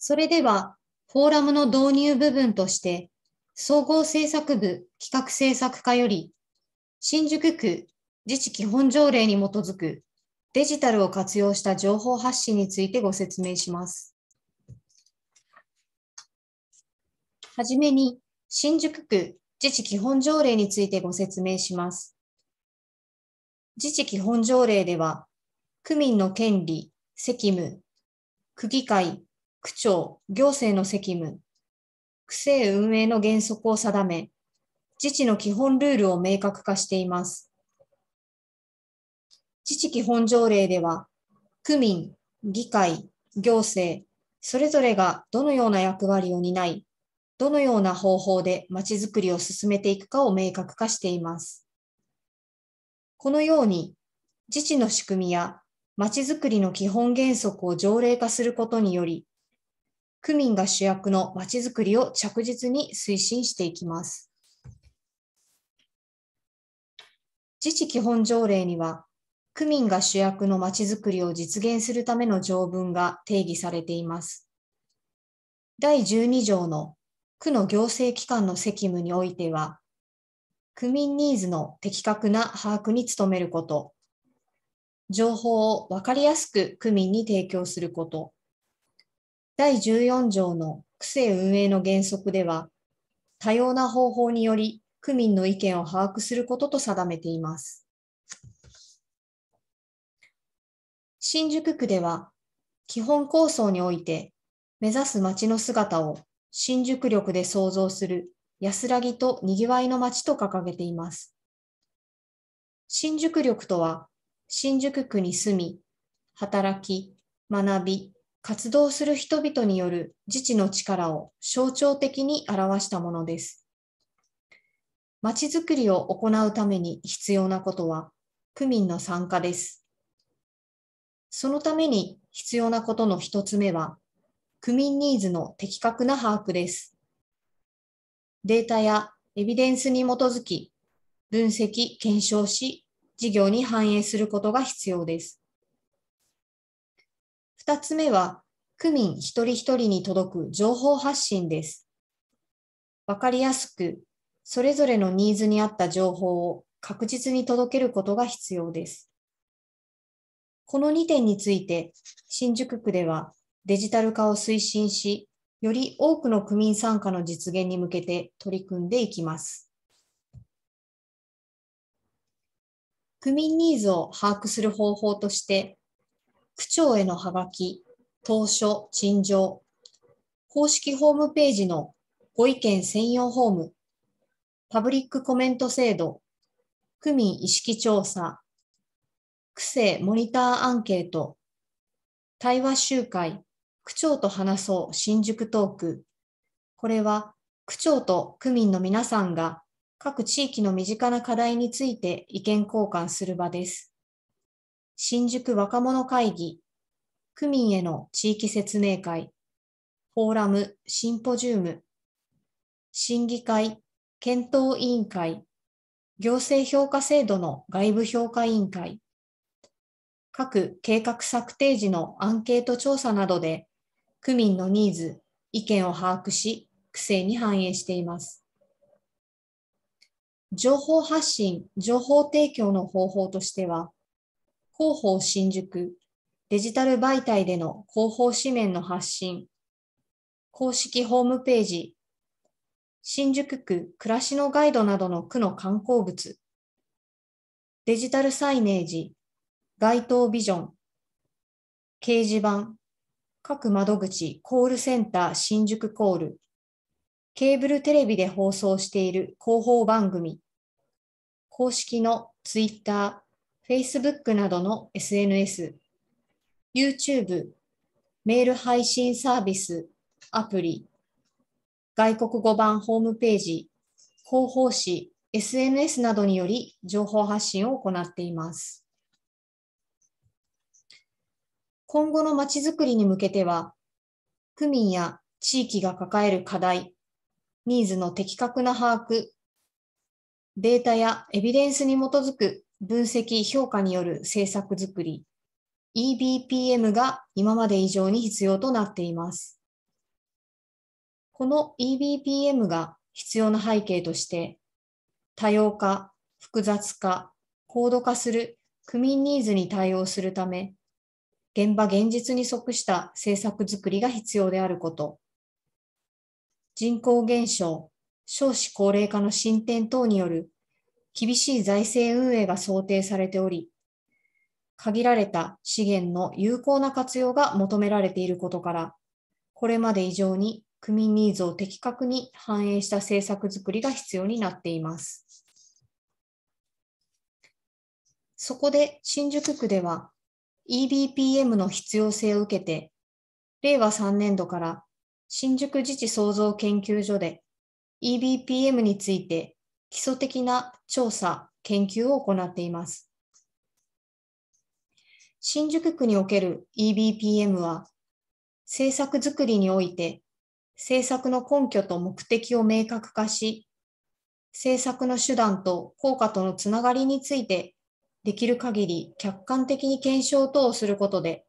それでは、フォーラムの導入部分として、総合政策部企画政策課より、新宿区自治基本条例に基づくデジタルを活用した情報発信についてご説明します。はじめに、新宿区自治基本条例についてご説明します。自治基本条例では、区民の権利、責務、区議会、区長、行政の責務、区政運営の原則を定め、自治の基本ルールを明確化しています。自治基本条例では、区民、議会、行政、それぞれがどのような役割を担い、どのような方法でまちづくりを進めていくかを明確化しています。このように、自治の仕組みやまちづくりの基本原則を条例化することにより、区民が主役のまちづくりを着実に推進していきます。自治基本条例には、区民が主役のまちづくりを実現するための条文が定義されています。第12条の区の行政機関の責務においては、区民ニーズの的確な把握に努めること、情報をわかりやすく区民に提供すること、第14条の区政運営の原則では、多様な方法により区民の意見を把握することと定めています。新宿区では、基本構想において、目指す街の姿を新宿力で創造する安らぎと賑わいの街と掲げています。新宿力とは、新宿区に住み、働き、学び、活動する人々による自治の力を象徴的に表したものです。まちづくりを行うために必要なことは、区民の参加です。そのために必要なことの一つ目は、区民ニーズの的確な把握です。データやエビデンスに基づき、分析、検証し、事業に反映することが必要です。二つ目は、区民一人一人に届く情報発信です。わかりやすく、それぞれのニーズに合った情報を確実に届けることが必要です。この2点について、新宿区ではデジタル化を推進し、より多くの区民参加の実現に向けて取り組んでいきます。区民ニーズを把握する方法として、区長へのハガキ、当書、陳情、公式ホームページのご意見専用ホーム、パブリックコメント制度、区民意識調査、区政モニターアンケート、対話集会、区長と話そう新宿トーク。これは区長と区民の皆さんが各地域の身近な課題について意見交換する場です。新宿若者会議区民への地域説明会、フォーラム・シンポジウム、審議会、検討委員会、行政評価制度の外部評価委員会、各計画策定時のアンケート調査などで、区民のニーズ、意見を把握し、区政に反映しています。情報発信、情報提供の方法としては、広報新宿、デジタル媒体での広報紙面の発信、公式ホームページ、新宿区暮らしのガイドなどの区の観光物、デジタルサイネージ、街頭ビジョン、掲示板、各窓口、コールセンター、新宿コール、ケーブルテレビで放送している広報番組、公式の Twitter、Facebook などの SNS、YouTube、メール配信サービス、アプリ、外国語版ホームページ、広報誌、SNS などにより情報発信を行っています。今後のまちづくりに向けては、区民や地域が抱える課題、ニーズの的確な把握、データやエビデンスに基づく分析・評価による政策づくり、EBPM が今まで以上に必要となっています。この EBPM が必要な背景として、多様化、複雑化、高度化する区民ニーズに対応するため、現場現実に即した政策づくりが必要であること、人口減少、少子高齢化の進展等による厳しい財政運営が想定されており、限られた資源の有効な活用が求められていることから、これまで以上に区民ニーズを的確に反映した政策づくりが必要になっています。そこで新宿区では EBPM の必要性を受けて、令和3年度から新宿自治創造研究所で EBPM について基礎的な調査、研究を行っています。新宿区における EBPM は、政策づくりにおいて、政策の根拠と目的を明確化し、政策の手段と効果とのつながりについて、できる限り客観的に検証等をすることで、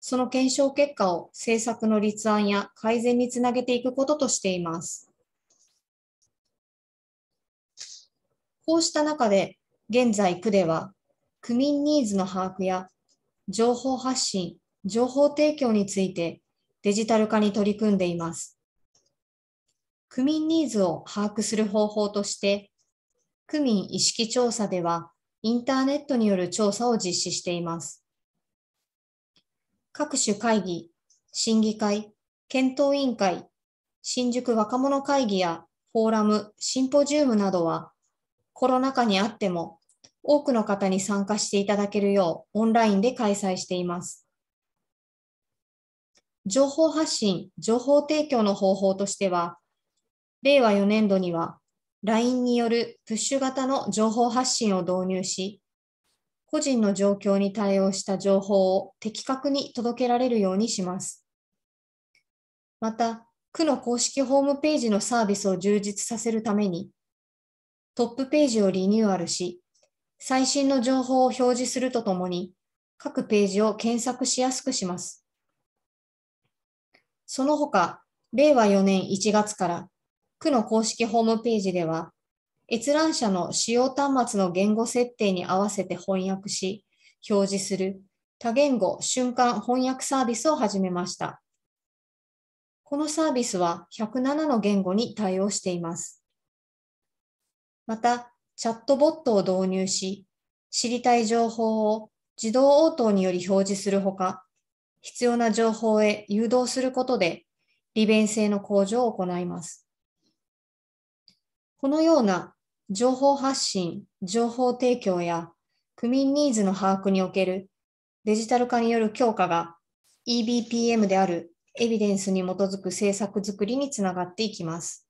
その検証結果を政策の立案や改善につなげていくこととしています。こうした中で、現在区では区民ニーズの把握や情報発信、情報提供についてデジタル化に取り組んでいます。区民ニーズを把握する方法として、区民意識調査ではインターネットによる調査を実施しています。各種会議、審議会、検討委員会、新宿若者会議やフォーラム、シンポジウムなどはコロナ禍にあっても多くの方に参加していただけるようオンラインで開催しています。情報発信、情報提供の方法としては、令和4年度には LINE によるプッシュ型の情報発信を導入し、個人の状況に対応した情報を的確に届けられるようにします。また、区の公式ホームページのサービスを充実させるために、トップページをリニューアルし、最新の情報を表示するとともに、各ページを検索しやすくします。その他、令和4年1月から区の公式ホームページでは、閲覧者の使用端末の言語設定に合わせて翻訳し、表示する多言語瞬間翻訳サービスを始めました。このサービスは107の言語に対応しています。また、チャットボットを導入し、知りたい情報を自動応答により表示するほか、必要な情報へ誘導することで利便性の向上を行います。このような情報発信、情報提供や区民ニーズの把握におけるデジタル化による強化が EBPM であるエビデンスに基づく政策づくりにつながっていきます。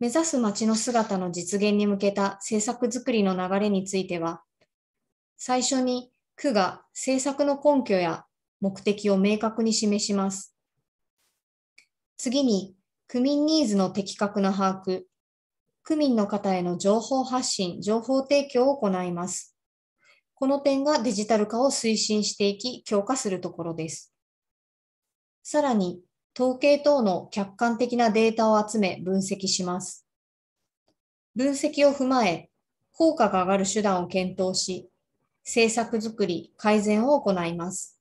目指す街の姿の実現に向けた政策づくりの流れについては、最初に区が政策の根拠や目的を明確に示します。次に、区民ニーズの的確な把握、区民の方への情報発信、情報提供を行います。この点がデジタル化を推進していき、強化するところです。さらに、統計等の客観的なデータを集め分析します。分析を踏まえ、効果が上がる手段を検討し、政策づくり、改善を行います。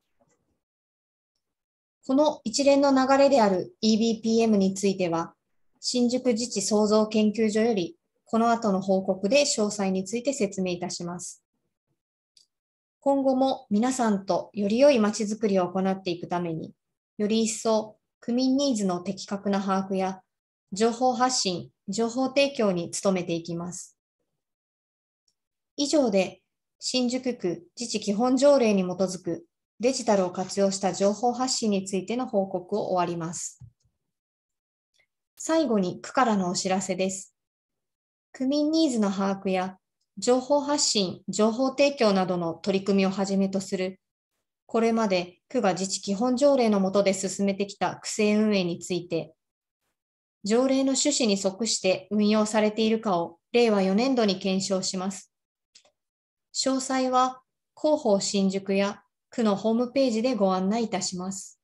この一連の流れである EBPM については、新宿自治創造研究所より、この後の報告で詳細について説明いたします。今後も皆さんとより良いまちづくりを行っていくために、より一層区民ニーズの的確な把握や情報発信、情報提供に努めていきます。以上で新宿区自治基本条例に基づくデジタルを活用した情報発信についての報告を終わります。最後に区からのお知らせです。区民ニーズの把握や情報発信、情報提供などの取り組みをはじめとするこれまで区が自治基本条例の下で進めてきた区政運営について、条例の趣旨に即して運用されているかを令和4年度に検証します。詳細は広報新宿や区のホームページでご案内いたします。